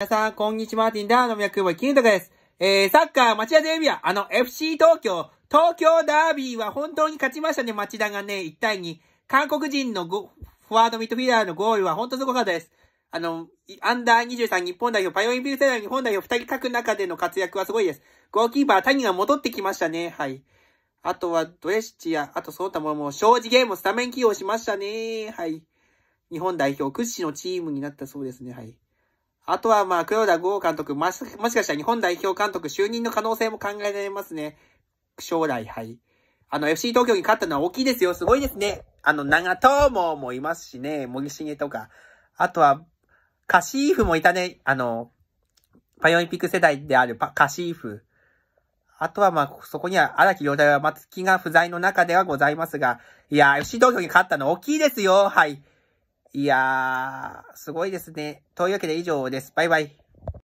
皆さん、こんにちは、ティンダーの宮久キ金とかです。えー、サッカー、町田ゼルビア、あの、FC 東京、東京ダービーは本当に勝ちましたね、町田がね、1対2。韓国人のフォワードミッドフィーダーのゴールは本当すごかったです。あの、アンダー23日本代表、パイオリンピック世代日本代表2人書く中での活躍はすごいです。ゴーキーパー、谷が戻ってきましたね、はい。あとは、ドレッチや、あとその他ももう、正直ゲームスタメン起用しましたね、はい。日本代表屈指のチームになったそうですね、はい。あとはまあ、黒田剛監督、まもしかしたら日本代表監督就任の可能性も考えられますね。将来、はい。あの、FC 東京に勝ったのは大きいですよ。すごいですね。あの、長友もいますしね、森重とか。あとは、カシーフもいたね。あの、パリオリンピック世代であるパカシーフ。あとはまあ、そこには荒木良太は松木が不在の中ではございますが、いや、FC 東京に勝ったの大きいですよ。はい。いやー、すごいですね。というわけで以上です。バイバイ。